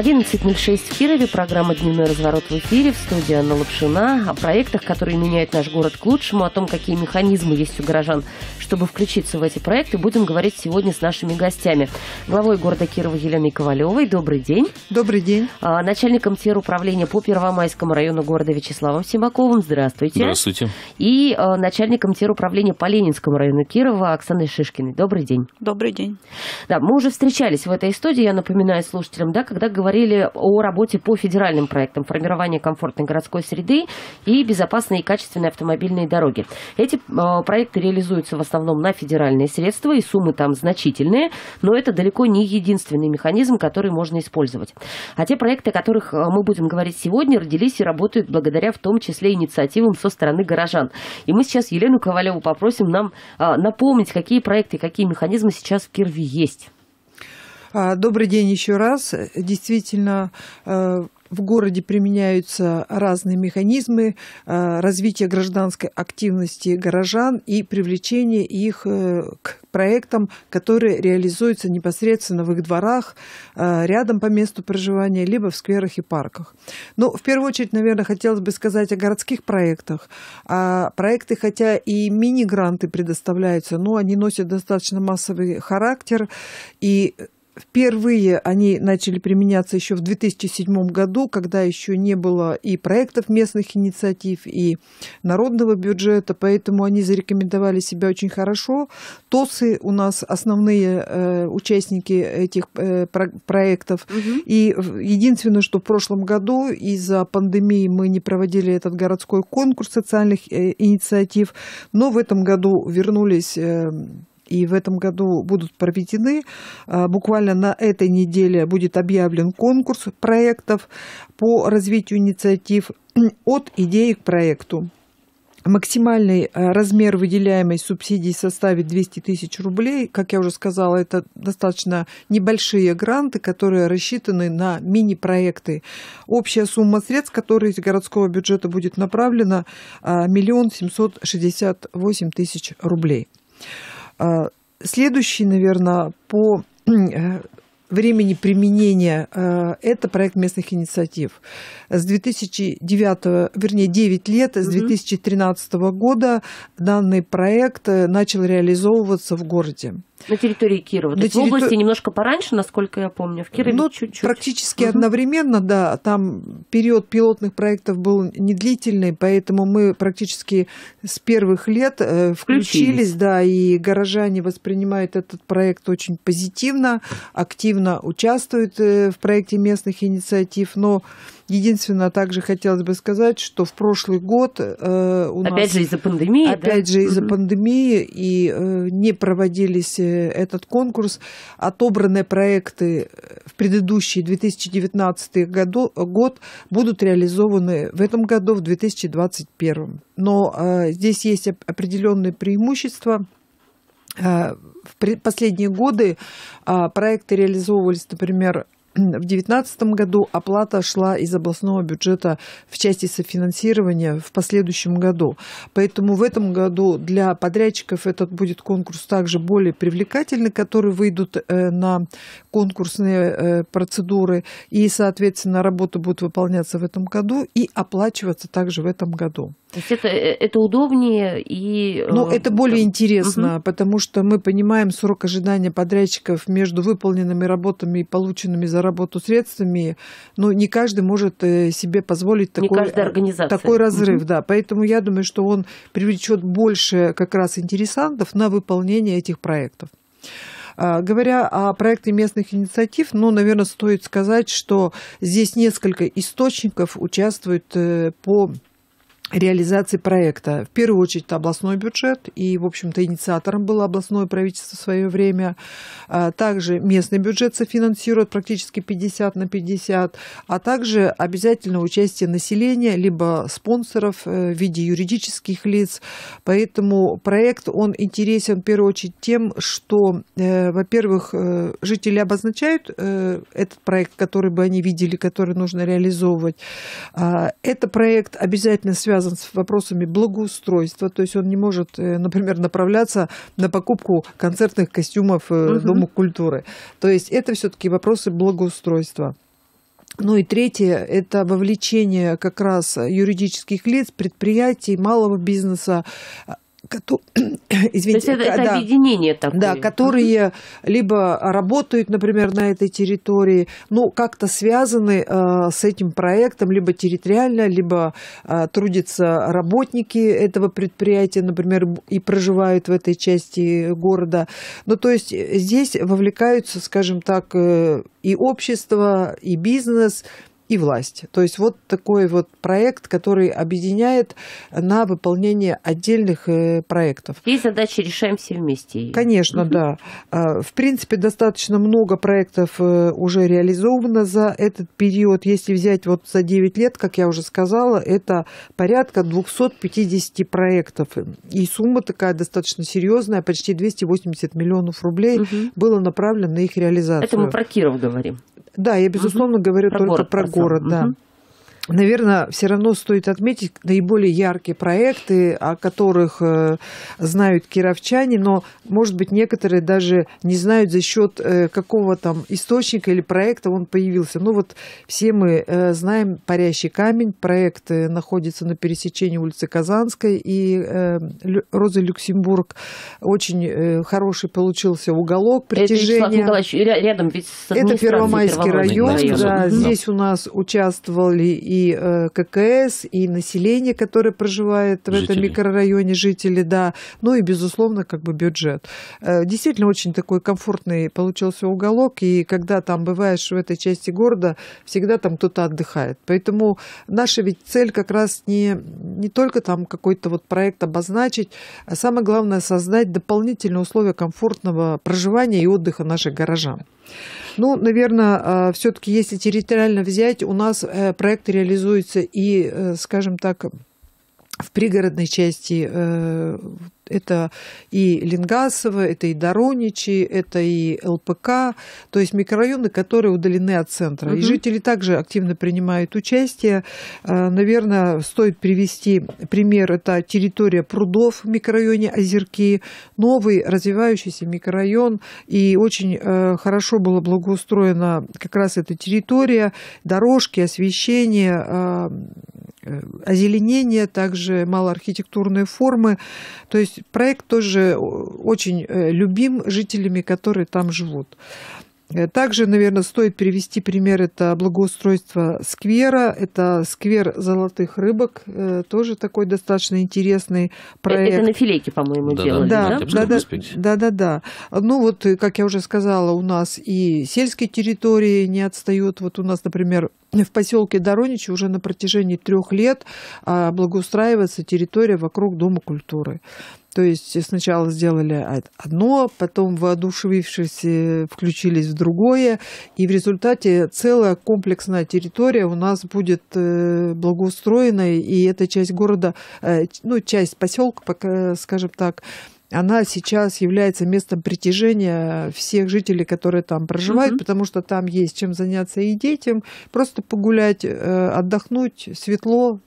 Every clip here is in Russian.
11.06 в Кирове, программа «Дневной разворот» в эфире, в студии Анна Лапшина. О проектах, которые меняют наш город к лучшему, о том, какие механизмы есть у горожан чтобы включиться в эти проекты, будем говорить сегодня с нашими гостями. Главой города Кирова Еленой Ковалевой. Добрый день. Добрый день. А, начальником начальником управления по Первомайскому району города Вячеславом Симаковым. Здравствуйте. Здравствуйте. И а, начальником начальником управления по Ленинскому району Кирова Оксаной Шишкиной. Добрый день. Добрый день. Да, мы уже встречались в этой студии, я напоминаю слушателям, да, когда говорили о работе по федеральным проектам формирования комфортной городской среды и безопасной и качественной автомобильной дороги. Эти э, проекты реализуются в основном основном на федеральные средства, и суммы там значительные, но это далеко не единственный механизм, который можно использовать. А те проекты, о которых э, мы будем говорить сегодня, родились и работают благодаря в том числе инициативам со стороны горожан. И мы сейчас Елену Ковалеву попросим нам э, напомнить, какие проекты, какие механизмы сейчас в Кирве есть. А, добрый день еще раз. Действительно, э, в городе применяются разные механизмы э, развития гражданской активности горожан и привлечения их э, к проектам, которые реализуются непосредственно в их дворах, э, рядом по месту проживания, либо в скверах и парках. Но в первую очередь, наверное, хотелось бы сказать о городских проектах. А проекты, хотя и мини-гранты предоставляются, но они носят достаточно массовый характер, и Впервые они начали применяться еще в 2007 году, когда еще не было и проектов местных инициатив, и народного бюджета, поэтому они зарекомендовали себя очень хорошо. ТОСы у нас основные э, участники этих э, про- проектов. Угу. И единственное, что в прошлом году из-за пандемии мы не проводили этот городской конкурс социальных э, инициатив, но в этом году вернулись э, и в этом году будут проведены. А, буквально на этой неделе будет объявлен конкурс проектов по развитию инициатив от идеи к проекту. Максимальный а, размер выделяемой субсидии составит 200 тысяч рублей. Как я уже сказала, это достаточно небольшие гранты, которые рассчитаны на мини-проекты. Общая сумма средств, которые из городского бюджета будет направлена, а, миллион семьсот шестьдесят восемь тысяч рублей. А, следующий, наверное, по э, времени применения э, это проект местных инициатив. С 2009, вернее, 9 лет, с 2013 года данный проект э, начал реализовываться в городе. На территории Кирова. На То территори... в области немножко пораньше, насколько я помню. В Кирове ну, чуть-чуть. Практически угу. одновременно, да. Там период пилотных проектов был недлительный, поэтому мы практически с первых лет э, включились, включились да, и горожане воспринимают этот проект очень позитивно, активно участвуют э, в проекте местных инициатив, но Единственное, также хотелось бы сказать, что в прошлый год э, у опять нас... Опять же из-за пандемии, Опять да? же из-за угу. пандемии, и э, не проводились э, этот конкурс. Отобранные проекты э, в предыдущий 2019 году, год будут реализованы в этом году, в 2021. Но э, здесь есть определенные преимущества э, в последние годы проекты реализовывались, например, в 2019 году оплата шла из областного бюджета в части софинансирования в последующем году. Поэтому в этом году для подрядчиков этот будет конкурс также более привлекательный, которые выйдут э, на конкурсные э, процедуры. И, соответственно, работа будет выполняться в этом году и оплачиваться также в этом году. То есть это, э, это удобнее и... Э, ну, это более интересно, угу. потому что мы понимаем срок ожидания подрядчиков между выполненными работами и полученными за работу средствами. Но ну, не каждый может э, себе позволить такой, такой разрыв. Угу. Да. Поэтому я думаю, что он привлечет больше как раз интересантов на выполнение этих проектов. А, говоря о проекте местных инициатив, ну, наверное, стоит сказать, что здесь несколько источников участвуют по реализации проекта. В первую очередь это областной бюджет, и, в общем-то, инициатором было областное правительство в свое время. А, также местный бюджет софинансирует практически 50 на 50, а также обязательно участие населения, либо спонсоров э, в виде юридических лиц. Поэтому проект, он интересен в первую очередь тем, что, э, во-первых, э, жители обозначают этот проект, который бы они видели, который нужно реализовывать. А, это проект обязательно связан связан с вопросами благоустройства, то есть он не может, э, например, направляться на покупку концертных костюмов угу. Э, Дому культуры. То есть это все-таки вопросы благоустройства. Ну и третье – это вовлечение как раз юридических лиц, предприятий, малого бизнеса, Кото... Извините, То есть это, это да, объединение такое. Да, которые э, либо работают, например, на этой территории, ну, как-то связаны э, с этим проектом, либо территориально, либо э, трудятся работники этого предприятия, например, и проживают в этой части города. Ну, то есть э, здесь вовлекаются, скажем так, э, и общество, и бизнес – и власть. То есть вот такой вот проект, который объединяет на выполнение отдельных э, проектов. И задачи решаем все вместе. Конечно, угу. да. А, в принципе, достаточно много проектов э, уже реализовано за этот период. Если взять вот за 9 лет, как я уже сказала, это порядка 250 проектов. И сумма такая достаточно серьезная, почти 280 миллионов рублей угу. было направлено на их реализацию. Это мы про Киров говорим. Да, я, безусловно, говорю про только город, про город, угу. да. Наверное, все равно стоит отметить наиболее яркие проекты, о которых э, знают кировчане, но, может быть, некоторые даже не знают за счет э, какого там источника или проекта он появился. Ну вот все мы э, знаем «Парящий камень». Проект находится на пересечении улицы Казанской и Розы Люксембург. Очень хороший получился уголок притяжения. Это, Николаевич, рядом ведь с Это Первомайский район. район да, да. Здесь у нас участвовали и Э, ККС, и население, которое проживает в жители. этом микрорайоне, жители, да, ну и, безусловно, как бы бюджет. Э, действительно, очень такой комфортный получился уголок, и когда там бываешь в этой части города, всегда там кто-то отдыхает. Поэтому наша ведь цель как раз не, не только там какой-то вот проект обозначить, а самое главное создать дополнительные условия комфортного проживания и отдыха наших горожан. Ну, наверное, а, все-таки если территориально взять, у нас э, проект реализуется и, э, скажем так, в пригородной части э, это и Ленгасово, это и Дороничи, это и ЛПК, то есть микрорайоны, которые удалены от центра. Угу. И жители также активно принимают участие. Э, Наверное, стоит привести пример. Это территория прудов в микрорайоне Озерки, новый развивающийся микрорайон. И очень э, хорошо была благоустроена как раз эта территория, дорожки, освещение, Э, озеленение, также малоархитектурные формы. То есть проект тоже э, очень э, любим жителями, которые там живут. Э, также, наверное, стоит привести пример, это благоустройство сквера, это сквер золотых рыбок, э, тоже такой достаточно интересный э, проект. Это на филейке, по-моему, да, делали. Да, да, да, да, да, да, Ну вот, как я уже сказала, у нас и сельские территории не отстают. Вот у нас, например, в поселке Дороничи уже на протяжении трех лет а, благоустраивается территория вокруг Дома культуры. То есть сначала сделали одно, потом воодушевившись включились в другое, и в результате целая комплексная территория у нас будет э, благоустроена, и эта часть города, э, ну, часть поселка, скажем так, она сейчас является местом притяжения всех жителей, которые там проживают, угу. потому что там есть чем заняться и детям, просто погулять, э, отдохнуть, светло,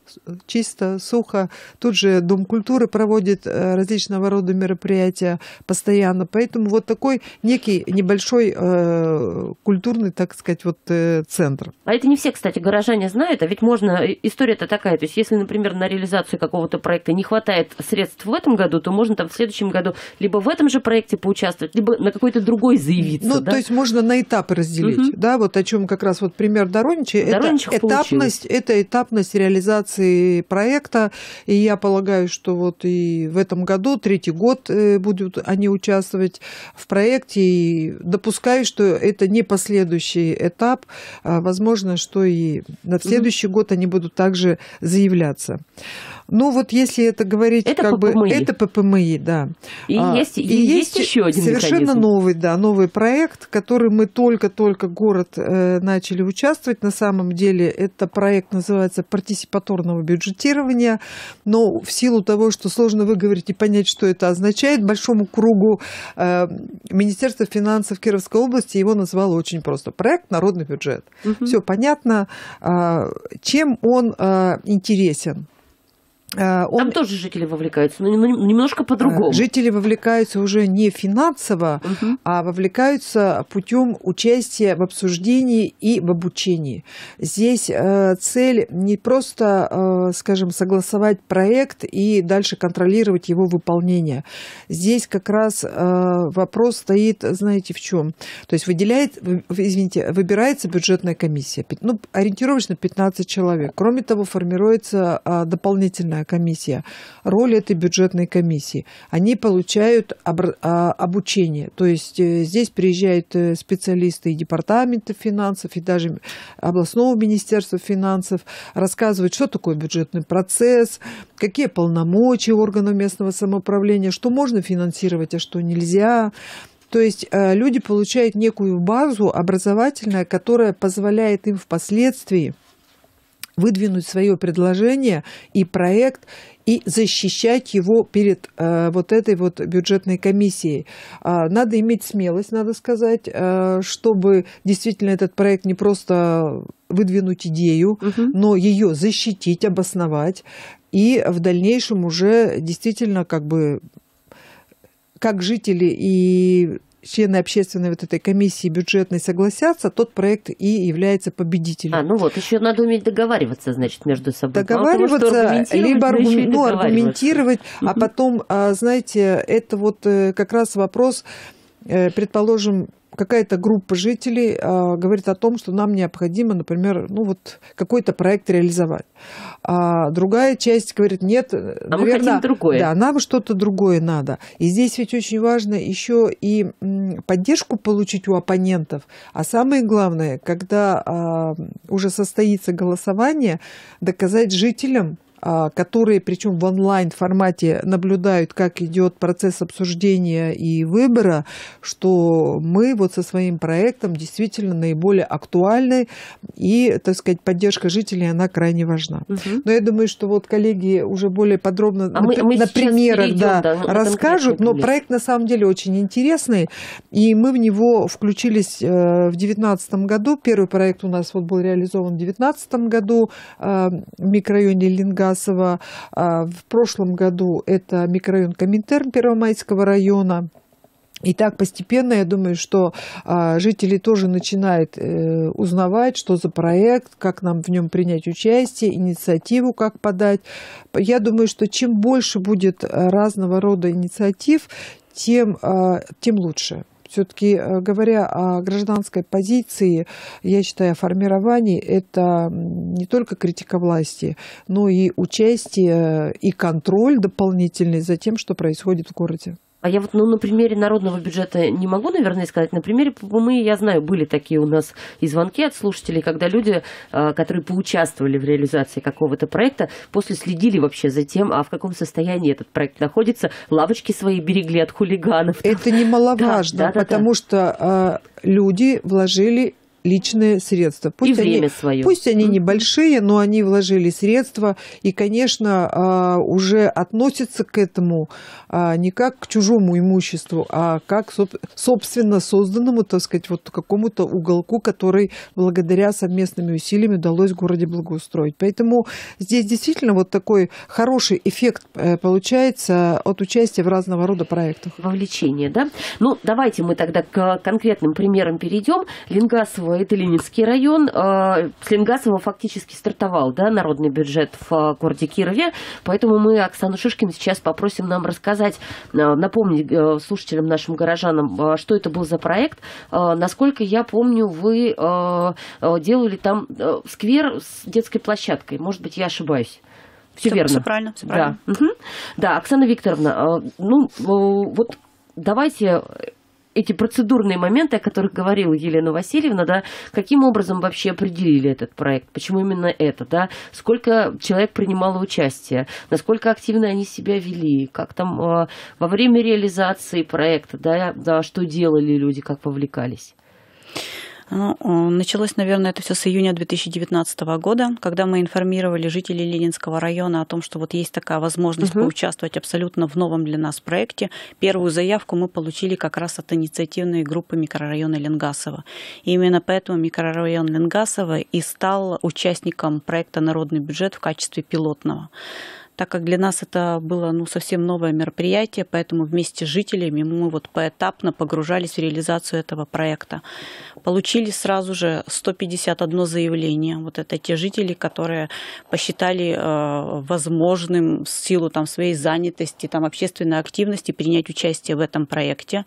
чисто, сухо. Тут же Дом культуры проводит э, различного рода мероприятия постоянно, поэтому вот такой некий небольшой э, культурный, так сказать, вот центр. А это не все, кстати, горожане знают, а ведь можно, история-то такая, то есть если, например, на реализацию какого-то проекта не хватает средств в этом году, то можно там в следующем году, либо в этом же проекте поучаствовать, либо на какой-то другой заявиться. Ну, да? то есть можно на этапы разделить, угу. да, вот о чем как раз вот пример Доронича. Это этапность, получилось. это этапность реализации проекта, и я полагаю, что вот и в этом году, третий год э, будут они участвовать в проекте, и допускаю, что это не последующий этап, а, возможно, что и на следующий угу. год они будут также заявляться. Ну вот если это говорить, это как ППМИ. бы это ППМИ, да. И, а, есть, и есть, есть еще один совершенно механизм. новый, да, новый проект, который мы только-только город э, начали участвовать. На самом деле это проект называется партисипаторного бюджетирования, но в силу того, что сложно выговорить и понять, что это означает, большому кругу э, Министерство финансов Кировской области его назвало очень просто проект народный бюджет. Угу. Все понятно, э, чем он э, интересен. Э, он... Там тоже жители вовлекаются, но немножко по-другому. Э, жители вовлекаются уже не финансово, угу. а вовлекаются путем участия в обсуждении и в обучении. Здесь э, цель не просто, скажем, согласовать проект и дальше контролировать его выполнение. Здесь как раз вопрос стоит, знаете, в чем? То есть выделяет, извините, выбирается бюджетная комиссия, ну, ориентировочно 15 человек. Кроме того, формируется дополнительная бюджетная комиссия, роль этой бюджетной комиссии. Они получают а, обучение. То есть э, здесь приезжают э, специалисты и департамента финансов, и даже областного министерства финансов, рассказывают, что такое бюджетный процесс, какие полномочия органов местного самоуправления, что можно финансировать, а что нельзя. То есть э, люди получают некую базу образовательную, которая позволяет им впоследствии выдвинуть свое предложение и проект и защищать его перед э, вот этой вот бюджетной комиссией. Э, надо иметь смелость, надо сказать, э, чтобы действительно этот проект не просто выдвинуть идею, угу. но ее защитить, обосновать и в дальнейшем уже действительно как бы как жители и члены общественной вот этой комиссии бюджетной согласятся, тот проект и является победителем. А, ну вот, еще надо уметь договариваться, значит, между собой. Договариваться, того, аргументировать, либо аргум... ну, аргументировать, mm а потом, а, знаете, это вот э, как раз вопрос, э, предположим, какая-то группа жителей а, говорит о том, что нам необходимо, например, ну вот какой-то проект реализовать. А другая часть говорит, нет, а наверное, мы другое. да, нам что-то другое надо. И здесь ведь очень важно еще и поддержку получить у оппонентов. А самое главное, когда а, уже состоится голосование, доказать жителям, а, которые причем в онлайн-формате наблюдают, как идет процесс обсуждения и выбора, что мы вот со своим проектом действительно наиболее актуальны, и, так сказать, поддержка жителей, она крайне важна. Угу. Но я думаю, что вот коллеги уже более подробно а на, мы, мы на примерах перейдем, да, да, ну, расскажут, но проект на самом деле очень интересный, и мы в него включились э, в 2019 году. Первый проект у нас вот был реализован в 2019 году э, в микрорайоне Линган, Некрасова. А, в прошлом году это микрорайон Коминтерн Первомайского района. И так постепенно, я думаю, что а, жители тоже начинают э, узнавать, что за проект, как нам в нем принять участие, инициативу как подать. Я думаю, что чем больше будет э, разного рода инициатив, тем, э, тем лучше. Все-таки э, говоря о гражданской позиции, я считаю, формирование – это не только критика власти, но и участие э, и контроль дополнительный за тем, что происходит в городе. А я вот ну, на примере народного бюджета не могу, наверное, сказать. На примере мы, я знаю, были такие у нас и звонки от слушателей, когда люди, а, которые поучаствовали в реализации какого-то проекта, после следили вообще за тем, а в каком состоянии этот проект находится, лавочки свои берегли от хулиганов. Это немаловажно, да, да, да, потому да. что а, люди вложили личные средства. Пусть и время они, свое. Пусть они небольшие, но они вложили средства и, конечно, а, уже относятся к этому а, не как к чужому имуществу, а как собственно созданному, так сказать, вот какому-то уголку, который благодаря совместными усилиями удалось в городе благоустроить. Поэтому здесь действительно вот такой хороший эффект э, получается от участия в разного рода проектах. Вовлечение, да? Ну, давайте мы тогда к конкретным примерам перейдем. Лингасово это Ленинский район. А, Слингасова фактически стартовал да, народный бюджет в а, городе Кирове, поэтому мы Оксану Шишкину сейчас попросим нам рассказать, а, напомнить э, слушателям, нашим горожанам, что это был за проект. Насколько я помню, вы делали там э, сквер с детской площадкой. Может быть, я ошибаюсь. Все, все верно. Все правильно, все правильно. Да. Угу. да, Оксана Викторовна, ну э, вот давайте эти процедурные моменты, о которых говорила Елена Васильевна, да, каким образом вообще определили этот проект, почему именно это, да, сколько человек принимало участие, насколько активно они себя вели, как там э, во время реализации проекта, да, да, что делали люди, как вовлекались. Ну, э, началось, наверное, это все с июня 2019 года, когда мы информировали жителей Ленинского района о том, что вот есть такая возможность угу. поучаствовать абсолютно в новом для нас проекте. Первую заявку мы получили как раз от инициативной группы микрорайона Ленгасова. И именно поэтому микрорайон Ленгасова и стал участником проекта «Народный бюджет» в качестве пилотного так как для нас это было ну, совсем новое мероприятие, поэтому вместе с жителями мы вот поэтапно погружались в реализацию этого проекта. Получили сразу же 151 заявление. Вот это те жители, которые посчитали э, возможным в силу там, своей занятости, там, общественной активности принять участие в этом проекте.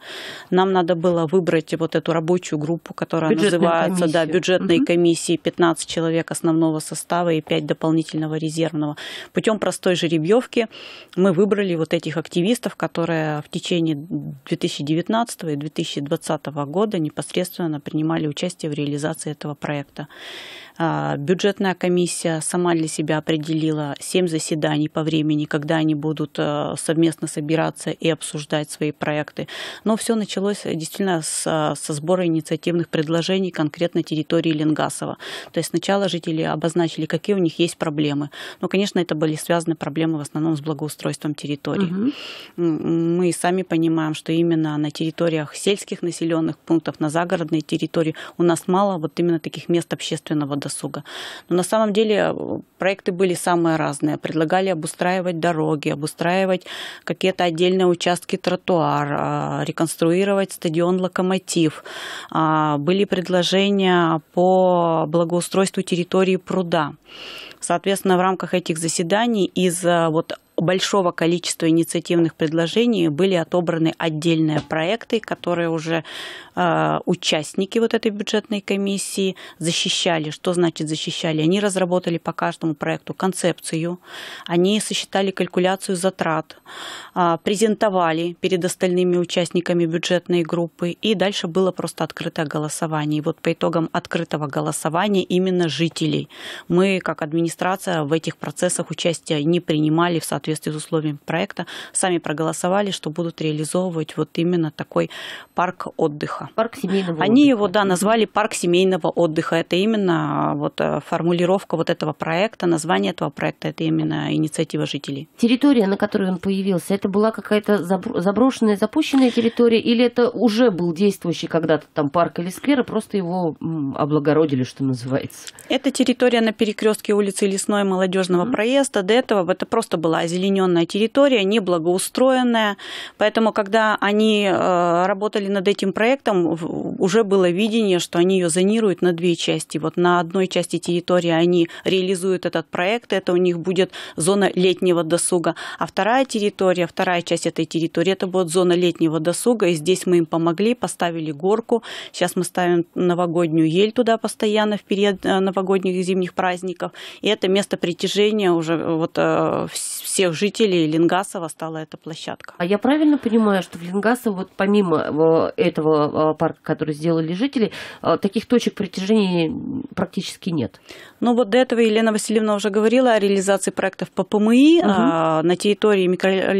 Нам надо было выбрать вот эту рабочую группу, которая бюджетная называется комиссия. Да, бюджетной угу. комиссии, 15 человек основного состава и 5 дополнительного резервного. Путем простой той жеребьевке мы выбрали вот этих активистов, которые в течение 2019 и 2020 года непосредственно принимали участие в реализации этого проекта. А, бюджетная комиссия сама для себя определила 7 заседаний по времени, когда они будут э, совместно собираться и обсуждать свои проекты. Но все началось действительно с, э, со сбора инициативных предложений конкретно территории Ленгасова. То есть сначала жители обозначили, какие у них есть проблемы. Но, конечно, это были связаны проблемы в основном с благоустройством территории. Угу. Мы сами понимаем, что именно на территориях сельских населенных пунктов, на загородной территории у нас мало вот именно таких мест общественного досуга. Но на самом деле э, проекты были самые разные. Предлагали обустраивать дороги, обустраивать какие-то отдельные участки тротуар, а, реконструировать стадион «Локомотив». А, были предложения по благоустройству территории пруда. Соответственно, в рамках этих заседаний из э, вот большого количества инициативных предложений были отобраны отдельные проекты, которые уже а, участники вот этой бюджетной комиссии защищали. Что значит защищали? Они разработали по каждому проекту концепцию, они сосчитали калькуляцию затрат, а, презентовали перед остальными участниками бюджетной группы, и дальше было просто открытое голосование. И вот по итогам открытого голосования именно жителей мы, как администрация, в этих процессах участия не принимали в соответствии с условиями проекта, сами проголосовали, что будут реализовывать вот именно такой парк отдыха отдыха. Парк семейного Они отдыха. его, да, назвали парк семейного отдыха. Это именно а, вот э, формулировка вот этого проекта, название этого проекта, это именно инициатива жителей. Территория, на которой он появился, это была какая-то заброшенная, запущенная территория, или это уже был действующий когда-то там парк или сквер, и просто его облагородили, что называется? Это территория на перекрестке улицы Лесной Молодежного mm-hmm. проезда. До этого это просто была озелененная территория, неблагоустроенная. Поэтому, когда они э, работали над этим проектом, этом уже было видение, что они ее зонируют на две части. Вот на одной части территории они реализуют этот проект, это у них будет зона летнего досуга. А вторая территория, вторая часть этой территории, это будет зона летнего досуга. И здесь мы им помогли, поставили горку. Сейчас мы ставим новогоднюю ель туда постоянно в период э, новогодних и зимних праздников. И это место притяжения уже э, вот э, всех жителей Ленгасова стала эта площадка. А я правильно понимаю, что в Ленгасово вот помимо этого парка, который сделали жители, э, таких точек притяжения практически нет. Ну вот до этого Елена Васильевна уже говорила о реализации проектов по ПМИ. Угу. На территории микрорайона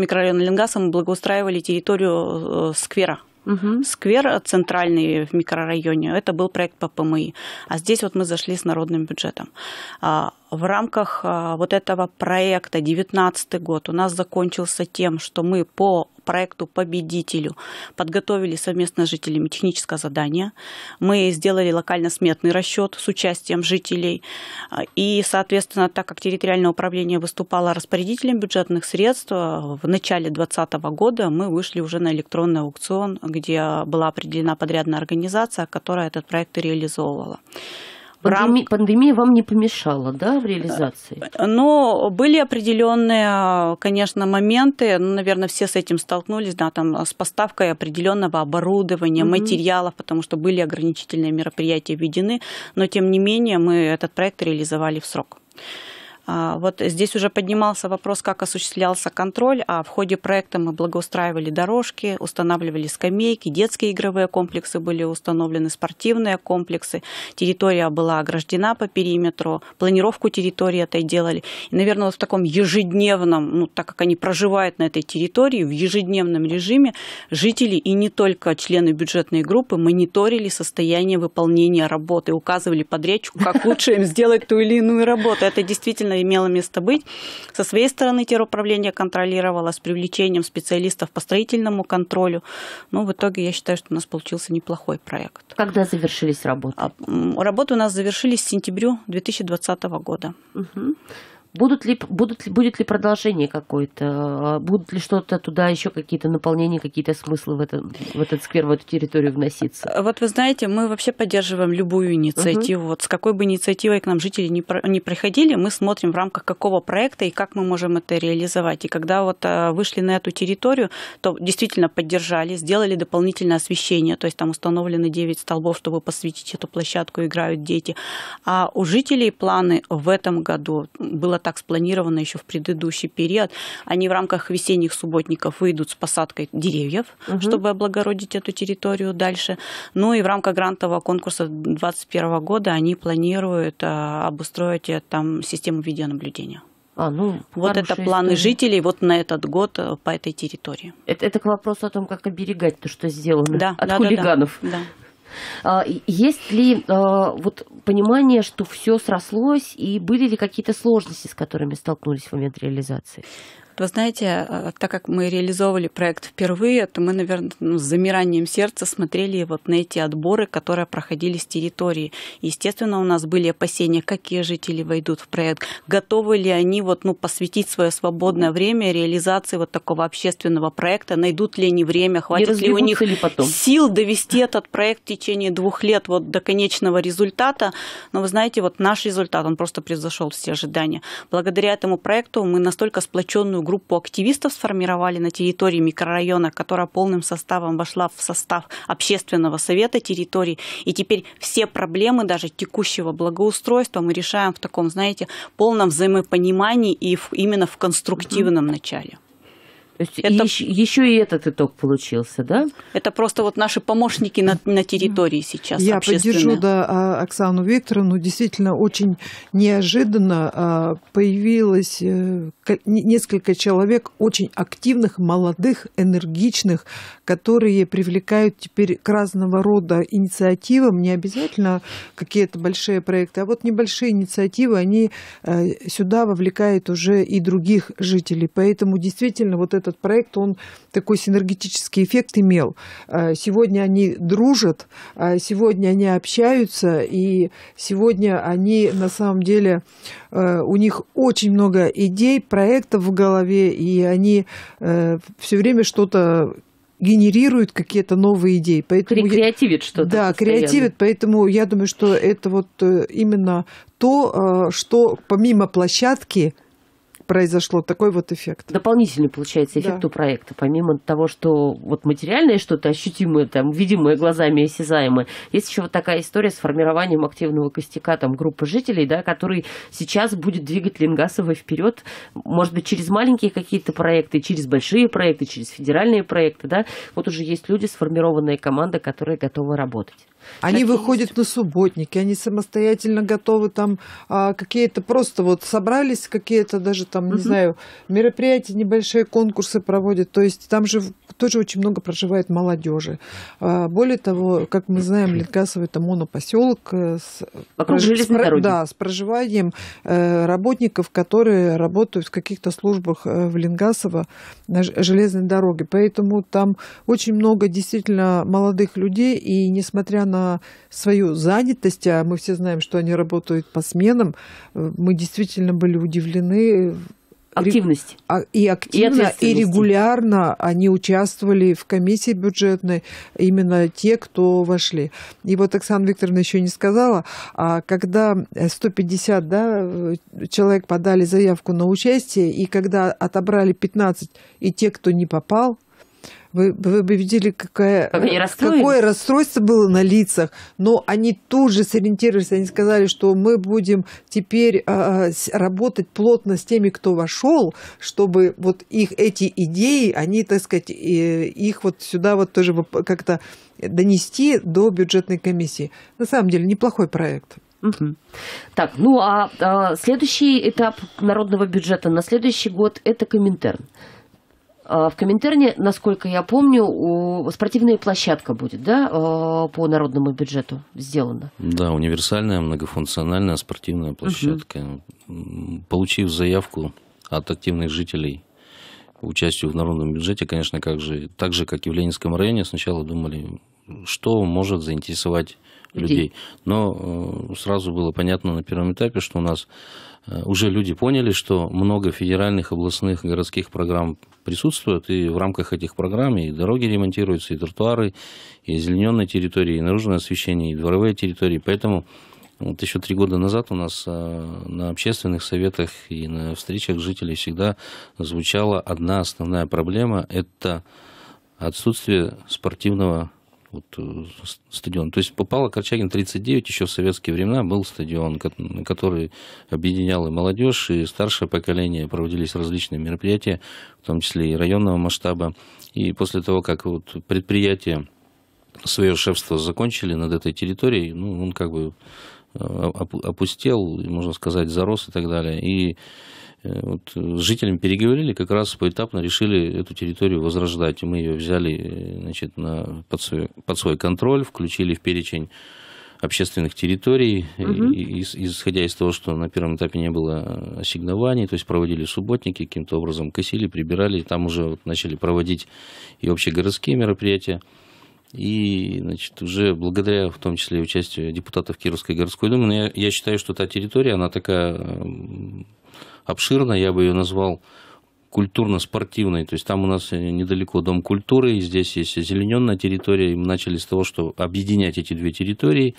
Микрорайон Ленгаса мы благоустраивали территорию э, сквера. Угу. Сквер э, центральный в микрорайоне. Это был проект по ПМИ. А здесь вот мы зашли с народным бюджетом. А, в рамках а, вот этого проекта 2019 год у нас закончился тем, что мы по проекту «Победителю» подготовили совместно с жителями техническое задание. Мы сделали локально-сметный расчет с участием жителей. А, и, соответственно, так как территориальное управление выступало распорядителем бюджетных средств, а, в начале 2020 года мы вышли уже на электронный аукцион, где была определена подрядная организация, которая этот проект и реализовывала. Пандеми... Пандемия вам не помешала, да, в реализации? Ну, были определенные, конечно, моменты. Ну, наверное, все с этим столкнулись, да, там с поставкой определенного оборудования, mm-hmm. материалов, потому что были ограничительные мероприятия введены. Но тем не менее мы этот проект реализовали в срок. А, вот здесь уже поднимался вопрос, как осуществлялся контроль, а в ходе проекта мы благоустраивали дорожки, устанавливали скамейки, детские игровые комплексы были установлены, спортивные комплексы, территория была ограждена по периметру, планировку территории этой делали. И, наверное, вот в таком ежедневном, ну, так как они проживают на этой территории, в ежедневном режиме жители и не только члены бюджетной группы мониторили состояние выполнения работы, указывали подрядчику, как лучше им сделать ту или иную работу. Это действительно имело место быть. Со своей стороны теруправление контролировало с привлечением специалистов по строительному контролю. но в итоге я считаю, что у нас получился неплохой проект. Когда завершились работы? А, работы у нас завершились с сентябрю 2020 года. Угу. Будут ли, будут ли, будет ли продолжение какое-то? А, будут ли что-то туда еще какие-то наполнения, какие-то смыслы в, это, в этот сквер, в эту территорию вноситься? А, вот вы знаете, мы вообще поддерживаем любую инициативу. Угу. Вот с какой бы инициативой к нам жители не, про, не приходили, мы смотрим в рамках какого проекта и как мы можем это реализовать. И когда вот а, вышли на эту территорию, то действительно поддержали, сделали дополнительное освещение, то есть там установлены 9 столбов, чтобы посвятить эту площадку, играют дети. А у жителей планы в этом году было так спланировано еще в предыдущий период. Они в рамках весенних субботников выйдут с посадкой деревьев, угу. чтобы облагородить эту территорию дальше. Ну и в рамках грантового конкурса 2021 года они планируют а, обустроить э, там систему видеонаблюдения. А, ну, вот это планы история. жителей вот на этот год э, по этой территории. Это, это к вопросу о том, как оберегать то, что сделано да, от да, хулиганов. Да, да. да. А, есть ли а, вот понимание, что все срослось, и были ли какие-то сложности, с которыми столкнулись в момент реализации? Вы знаете, э, так как мы реализовывали проект впервые, то мы, наверное, ну, с замиранием сердца смотрели вот на эти отборы, которые проходили с территории. Естественно, у нас были опасения, какие жители войдут в проект, готовы ли они вот, ну, посвятить свое свободное время реализации вот такого общественного проекта, найдут ли они время, хватит ли у них ли потом. сил довести этот проект в течение двух лет вот до конечного результата. Но вы знаете, вот наш результат, он просто превзошел все ожидания. Благодаря этому проекту мы настолько сплоченную группу активистов сформировали на территории микрорайона, которая полным составом вошла в состав общественного совета территории. И теперь все проблемы даже текущего благоустройства мы решаем в таком, знаете, полном взаимопонимании и в именно в конструктивном начале. То есть это... еще, еще и этот итог получился, да? Это просто вот наши помощники на, на территории сейчас. Я поддержу да, а, Оксану Викторовну. Ну, действительно, очень неожиданно а, появилось э, несколько человек очень активных, молодых, энергичных, которые привлекают теперь к разного рода инициативам, не обязательно какие-то большие проекты, а вот небольшие инициативы, они э, сюда вовлекают уже и других жителей. Поэтому действительно вот это этот проект, он такой синергетический эффект имел. А, сегодня они дружат, а, сегодня они общаются, и сегодня они на самом деле, а, у них очень много идей, проектов в голове, и они все время что-то генерируют какие-то новые идеи. Поэтому креативит я... что-то. Да, постоянно. креативит, поэтому я думаю, что это вот э, именно то, э, что помимо площадки произошло такой вот эффект. Дополнительный получается эффект да. у проекта, помимо того, что вот материальное что-то ощутимое, там, видимое глазами, осязаемое, есть еще вот такая история с формированием активного костяка там группы жителей, да, который сейчас будет двигать Ленгасова вперед, может быть, через маленькие какие-то проекты, через большие проекты, через федеральные проекты, да, вот уже есть люди, сформированная команда, которая готова работать. Они Какие выходят есть? на субботники, они самостоятельно готовы там а, какие-то просто вот собрались какие-то даже там, угу. не знаю, мероприятия небольшие, конкурсы проводят. То есть там же тоже очень много проживает молодежи. А, более того, как мы знаем, Литгасово это монопоселок э, с, Вокруг прож... с, дороги. да, с проживанием э, работников, которые работают в каких-то службах э, в Лингасово на железной дороге. Поэтому там очень много действительно молодых людей, и несмотря на на свою занятость, а мы все знаем, что они работают по сменам, э, мы действительно были удивлены активность. А, и активно, и, и регулярно они участвовали в комиссии бюджетной, именно те, кто вошли. И вот Оксана Викторовна еще не сказала, а когда 150 да, человек подали заявку на участие, и когда отобрали 15, и те, кто не попал, вы, вы бы видели, какая, э, какое расстройство было на лицах. Но они тут же сориентировались, они сказали, что мы будем теперь э, работать плотно с теми, кто вошел, чтобы вот их эти идеи, они, так сказать, их вот сюда вот тоже как-то донести до бюджетной комиссии. На самом деле неплохой проект. Так, ну а, а следующий этап народного бюджета на следующий год это Коминтерн. А, в Коминтерне, насколько я помню, спортивная площадка будет, да, а, по народному бюджету сделана? Да, универсальная многофункциональная спортивная площадка. Угу. Получив заявку от активных жителей участию в народном бюджете, конечно, как же, так же, как и в Ленинском районе, сначала думали, что может заинтересовать людей. людей. Но э, сразу было понятно на первом этапе, что у нас Э, уже люди поняли, что много федеральных, областных, городских программ присутствует, и в рамках этих программ и дороги ремонтируются, и тротуары, и озелененные территории, и наружное освещение, и дворовые территории. Поэтому вот еще три года назад у нас э, на общественных советах и на встречах жителей всегда звучала одна основная проблема – это отсутствие спортивного вот, э, стадион. То есть попало Корчагин 39, еще в советские времена был стадион, который объединял и молодежь, и старшее поколение, проводились различные мероприятия, в том числе и районного масштаба. И после того, как вот предприятие свое шефство закончили над этой территорией, ну, он как бы э, опустел, можно сказать, зарос и так далее. И Э, вот э, с жителями переговорили, как раз поэтапно решили эту территорию возрождать. мы ее взяли э, значит, на, под, свой, под свой контроль, включили в перечень общественных территорий, угу. и, исходя из того, что на первом этапе не было ассигнований, то есть проводили субботники, каким-то образом косили, прибирали, там уже вот начали проводить и общегородские мероприятия. И, значит, уже благодаря, в том числе, участию депутатов Кировской городской думы, я, я считаю, что та территория, она такая обширно, я бы ее назвал культурно-спортивной. То есть там у нас э, недалеко Дом культуры, и здесь есть озелененная территория. И мы начали с того, что объединять эти две территории.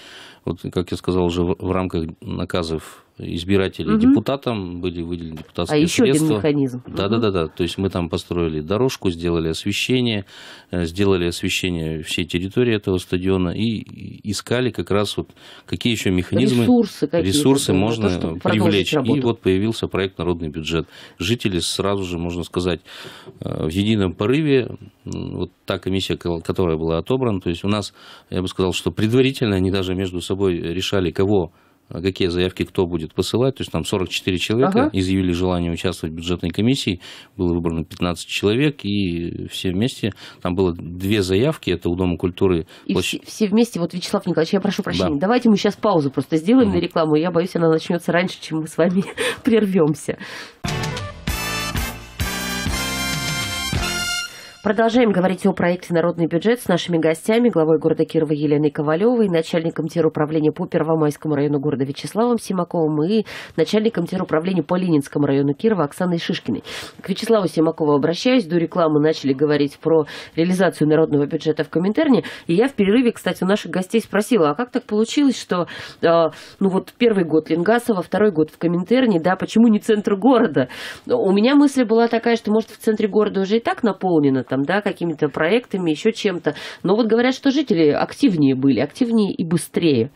Вот, как я сказал уже, в рамках наказов избирателей угу. депутатам, были выделены а депутатские средства. А еще один механизм. Да-да-да, то есть мы там построили дорожку, сделали освещение, э, сделали освещение всей территории этого стадиона и искали как раз вот какие еще механизмы, ресурсы, ресурсы можно то, привлечь. Работу. И вот появился проект «Народный бюджет». Жители сразу же, можно сказать, э, в едином порыве, вот та комиссия, которая была отобрана, то есть у нас, я бы сказал, что предварительно они даже между собой решали, кого а какие заявки кто будет посылать. То есть там 44 человека ага. изъявили желание участвовать в бюджетной комиссии. Было выбрано 15 человек, и все вместе. Там было две заявки, это у Дома культуры. И площ... все, все вместе, вот, Вячеслав Николаевич, я прошу прощения, да. давайте мы сейчас паузу просто сделаем угу. на рекламу. Я боюсь, она начнется раньше, чем мы с вами прервемся. Продолжаем говорить о проекте «Народный бюджет» с нашими гостями, главой города Кирова Еленой Ковалевой, начальником теруправления по Первомайскому району города Вячеславом Симаковым и начальником теруправления по Ленинскому району Кирова Оксаной Шишкиной. К Вячеславу Симакову обращаюсь. До рекламы начали говорить про реализацию народного бюджета в Коминтерне. И я в перерыве, кстати, у наших гостей спросила, а как так получилось, что э, ну вот первый год Ленгасова, второй год в Коминтерне, да, почему не центр города? У меня мысль была такая, что, может, в центре города уже и так наполнено там там, да, какими-то проектами, еще чем-то. Но вот говорят, что жители активнее были, активнее и быстрее.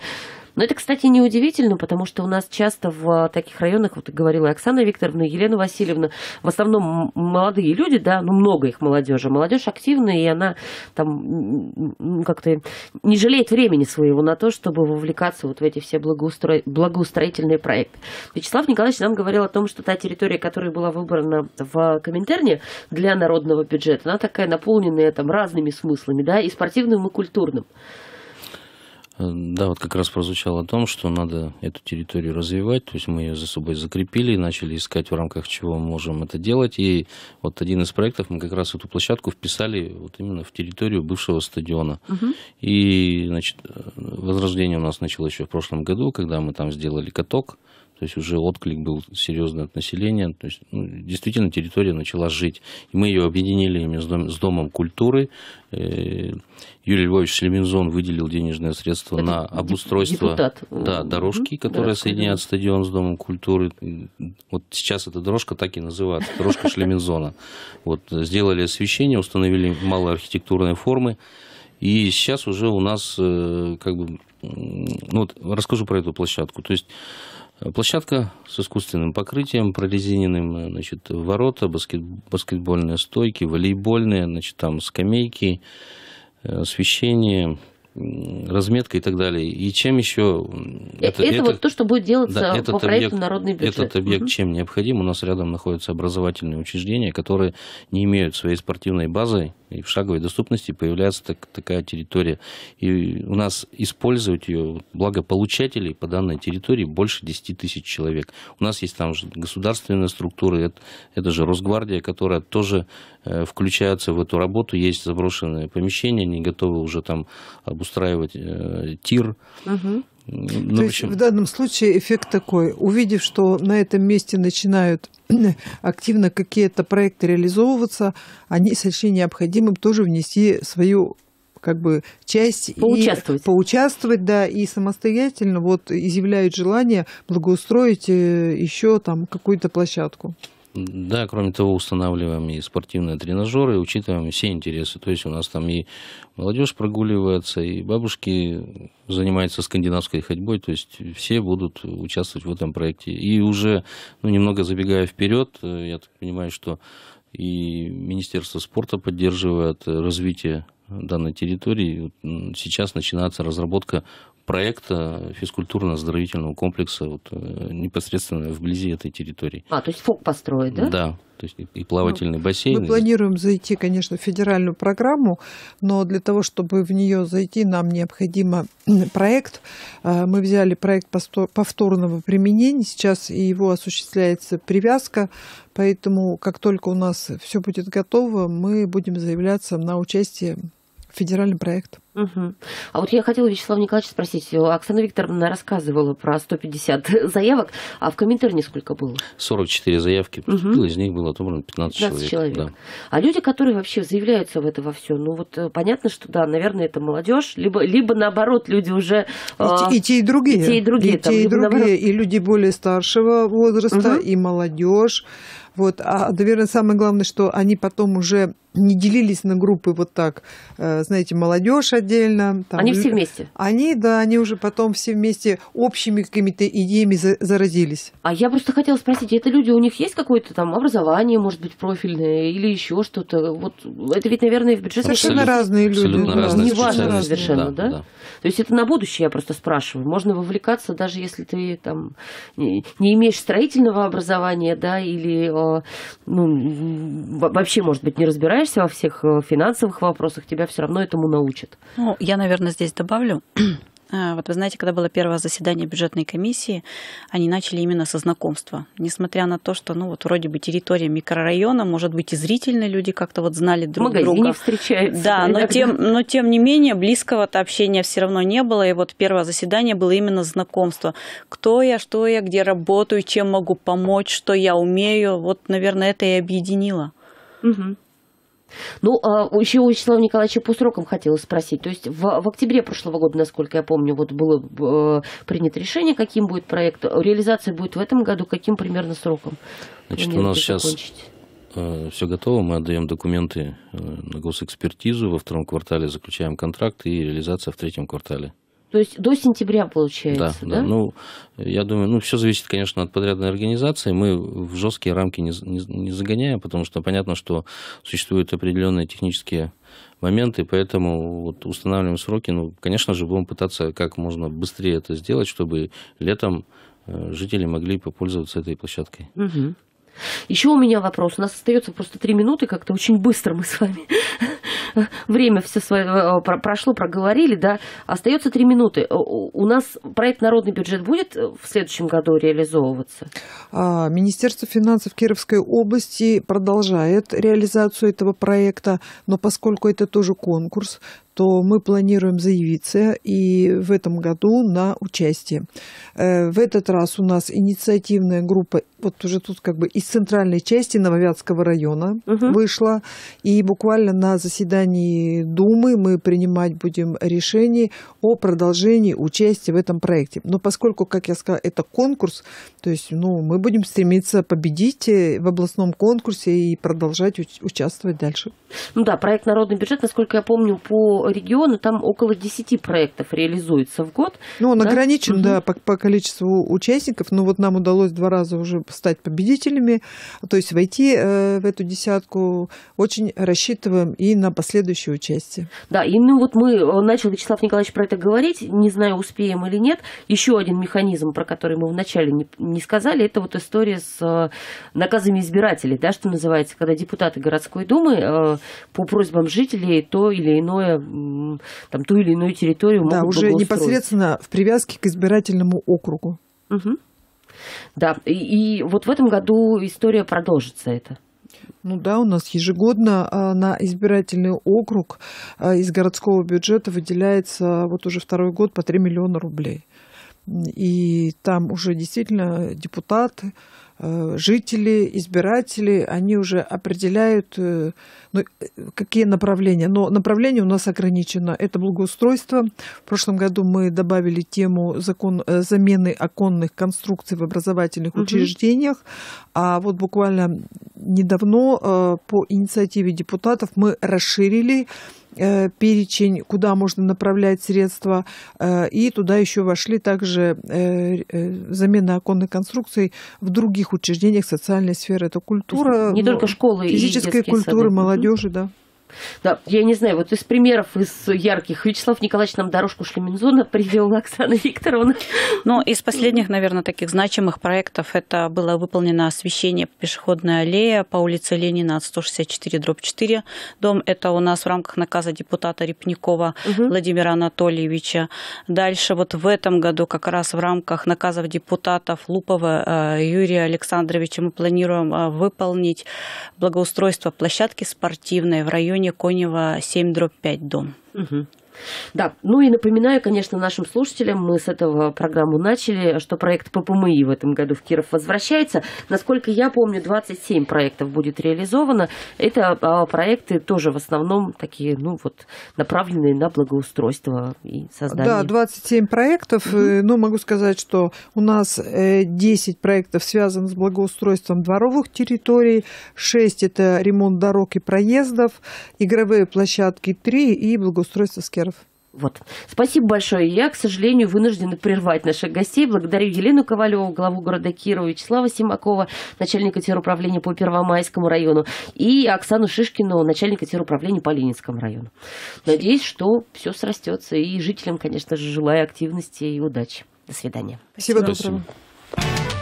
Но это, кстати, не удивительно, потому что у нас часто в а, таких районах, вот говорила Оксана Викторовна, Елена Васильевна, в основном молодые люди, да, ну много их молодежи. Молодежь активная, и она там как-то не жалеет времени своего на то, чтобы вовлекаться вот в эти все благоустро... благоустроительные проекты. Вячеслав Николаевич нам говорил о том, что та территория, которая была выбрана в Коминтерне для народного бюджета, она такая наполненная там разными смыслами, да, и спортивным, и культурным. Да, вот как раз прозвучало о том, что надо эту территорию развивать, то есть мы ее за собой закрепили и начали искать, в рамках чего мы можем это делать. И вот один из проектов мы как раз эту площадку вписали вот именно в территорию бывшего стадиона. Угу. И, значит, э, возрождение у нас началось еще в прошлом году, когда мы там сделали каток, то есть уже отклик был серьезный от населения, то есть ну, действительно территория начала жить. И мы ее объединили с Домом культуры, э, Юрий Львович Шлемензон выделил денежные средства Это на обустройство э, Да, дорожки, которая Дорожка, соединяет стадион с Домом культуры. Вот сейчас эта дорожка так и называется, дорожка Шлемензона. Вот, сделали освещение, установили малые архитектурные формы. И сейчас уже у нас э, как бы... Ну, вот расскажу про эту площадку. То есть а площадка с искусственным покрытием, прорезиненным, э, значит, ворота, баскет, баскетбольные стойки, волейбольные, значит, там скамейки, э, освещение, разметка и так далее. И чем еще... Это, это, это вот то, что будет делаться да, этот по проекту объект, «Народный бюджет». Этот объект угу. чем необходим? У нас рядом находятся образовательные учреждения, которые не имеют своей спортивной базы, и в шаговой доступности появляется так, такая территория. И у нас использовать ее, благополучателей по данной территории больше 10 тысяч человек. У нас есть там же государственные структуры, это, это же Росгвардия, которая тоже э, включается в эту работу. Есть заброшенные помещения, они готовы уже там обустраивать э, тир. Угу. Ну, То есть в данном случае эффект такой. Увидев, что на этом месте начинают активно какие-то проекты реализовываться, они сочли необходимым тоже внести свою как бы часть поучаствовать. И поучаствовать, да, и самостоятельно вот изъявляют желание благоустроить э, еще там какую-то площадку. Да, кроме того, устанавливаем и спортивные тренажеры, учитываем все интересы. То есть у нас там и молодежь прогуливается, и бабушки занимаются скандинавской ходьбой. То есть все будут участвовать в этом проекте. И уже, ну, немного забегая вперед, э, я так понимаю, что и Министерство спорта поддерживает э, развитие данной территории. Сейчас начинается разработка проекта физкультурно-оздоровительного комплекса вот, э, непосредственно вблизи этой территории. А, то есть ФОК построить, да? Да, то есть и плавательный ну, бассейн. Мы планируем зайти, конечно, в федеральную программу, но для того, чтобы в нее зайти, нам необходимо проект. Э, мы взяли проект повторного применения, сейчас его осуществляется привязка, поэтому как только у нас все будет готово, мы будем заявляться на участие федеральный проект. Угу. А вот я хотела Вячеслава Николаевича спросить. Оксана Викторовна рассказывала про 150 заявок, а в комментарии сколько было? 44 заявки поступило, угу. из них было отобрано 15, 15 человек. человек. Да. А люди, которые вообще заявляются в это во все, ну вот э, понятно, что да, наверное, это молодежь, либо, либо наоборот, люди уже... А, и, а, и те, и другие. И те, и другие. И, там, те, и, другие, наоборот... и люди более старшего возраста, угу. и молодежь. Вот, а, наверное, самое главное, что они потом уже не делились на группы вот так, э, знаете, молодежь отдельно. Там, они все вместе? Они, да, они уже потом все вместе общими какими-то идеями заразились. А я просто хотела спросить, это люди, у них есть какое-то там образование, может быть, профильное или еще что-то? Вот это ведь, наверное, в бюджете... Совершенно разные люди. Абсолютно да. разные совершенно, да, да? да? То есть это на будущее, я просто спрашиваю. Можно вовлекаться, даже если ты там не имеешь строительного образования, да, или э, ну, вообще, может быть, не разбираешься разбираешься во всех э, финансовых вопросах, тебя все равно этому научат. Ну, я, наверное, здесь добавлю. А, вот вы знаете, когда было первое заседание бюджетной комиссии, они начали именно со знакомства. Несмотря на то, что, ну, вот вроде бы территория микрорайона, может быть, и зрительные люди как-то вот знали друг Магазине друга. встречаются. Да, но тем, но тем не менее близкого-то общения все равно не было. И вот первое заседание было именно знакомство. Кто я, что я, где работаю, чем могу помочь, что я умею. Вот, наверное, это и объединило. Угу. Ну, а еще у Вячеслава Николаевича по срокам хотелось спросить. То есть в, в октябре прошлого года, насколько я помню, вот было э, принято решение, каким будет проект. Реализация будет в этом году, каким примерно сроком? Значит, у нас сейчас закончить? Э, все готово, мы отдаем документы э, на госэкспертизу, во втором квартале заключаем контракт и реализация в третьем квартале. То есть до сентября получается, да? Да, да? ну, я думаю, ну, все зависит, конечно, от подрядной организации. Мы в жесткие рамки не, не, не загоняем, потому что понятно, что существуют определенные технические моменты, поэтому вот устанавливаем сроки. Ну, конечно же, будем пытаться как можно быстрее это сделать, чтобы летом э, жители могли попользоваться этой площадкой. Угу. Еще у меня вопрос. У нас остается просто три минуты, как-то очень быстро мы с вами время все свое э, прошло, проговорили, да, остается три минуты. Э, у нас проект «Народный бюджет» будет в следующем году реализовываться? А, Министерство финансов Кировской области продолжает реализацию этого проекта, но поскольку это тоже конкурс, то мы планируем заявиться и в этом году на участие. Э, в этот раз у нас инициативная группа, вот уже тут как бы из центральной части Нововятского района угу. вышла, и буквально на заседании Думы мы принимать будем решение о продолжении участия в этом проекте. Но поскольку, как я сказала, это конкурс, то есть ну, мы будем стремиться победить э, в областном конкурсе и продолжать участвовать дальше. Ну да, проект «Народный бюджет», насколько я помню, по региону там около 10 проектов реализуется в год. Ну, он да? ограничен, угу. да, по, по количеству участников, но вот нам удалось два раза уже стать победителями, то есть войти э, в эту десятку. Очень рассчитываем и на последующее участие. Да, и ну вот мы, э, начал Вячеслав Николаевич про это говорить, не знаю, успеем или нет. Еще один механизм, про который мы вначале не, не сказали, это вот история с э, наказами избирателей, да, что называется, когда депутаты городской думы э, по просьбам жителей то или иное там, ту или иную территорию могут Да, уже непосредственно в привязке к избирательному округу. Угу. Да, и, и вот в этом году история продолжится это. Ну да, у нас ежегодно а, на избирательный округ а, из городского бюджета выделяется вот уже второй год по 3 миллиона рублей. И там уже действительно депутаты, Э, жители, избиратели, они уже определяют, э, ну, э, какие направления. Но направление у нас ограничено. Это благоустройство. В прошлом году мы добавили тему закон, замены оконных конструкций в образовательных угу. учреждениях. А вот буквально недавно по инициативе депутатов мы расширили Э, перечень, куда можно направлять средства, э, и туда еще вошли также э, замена оконной конструкции в других учреждениях социальной сферы. Это культура, не ну, только школы физической и культуры, сады. молодежи, да. Да, я не знаю, вот из примеров, из ярких, Вячеслав Николаевич нам дорожку Шлемензона привел, Оксана Викторовна. Ну, из последних, наверное, таких значимых проектов это было выполнено освещение пешеходной аллеи по улице Ленина от 164 дробь 4. Дом это у нас в рамках наказа депутата Репникова угу. Владимира Анатольевича. Дальше вот в этом году как раз в рамках наказов депутатов Лупова э, Юрия Александровича мы планируем э, выполнить благоустройство площадки спортивной в районе районе Конева 7 дробь 5 дом. Угу. Да, ну и напоминаю, конечно, нашим слушателям, мы с этого программу начали, что проект ППМИ в этом году в Киров возвращается. Насколько я помню, 27 проектов будет реализовано. Это а, проекты тоже в основном такие, ну вот, направленные на благоустройство и создание. Да, 27 проектов. Mm -hmm. Ну, могу сказать, что у нас 10 э, проектов связаны с благоустройством дворовых территорий, 6 это ремонт дорог и проездов, игровые площадки 3 и благоустройство скиа эфиров. Вот. Спасибо большое. Я, к сожалению, вынуждена прервать наших гостей. Благодарю Елену Ковалеву, главу города Кирова, Вячеслава Симакова, начальника теруправления по Первомайскому району, и Оксану Шишкину, начальника теруправления по Ленинскому району. Надеюсь, что все срастется. И жителям, конечно же, желаю активности и удачи. До свидания. Спасибо. Спасибо. Доброго.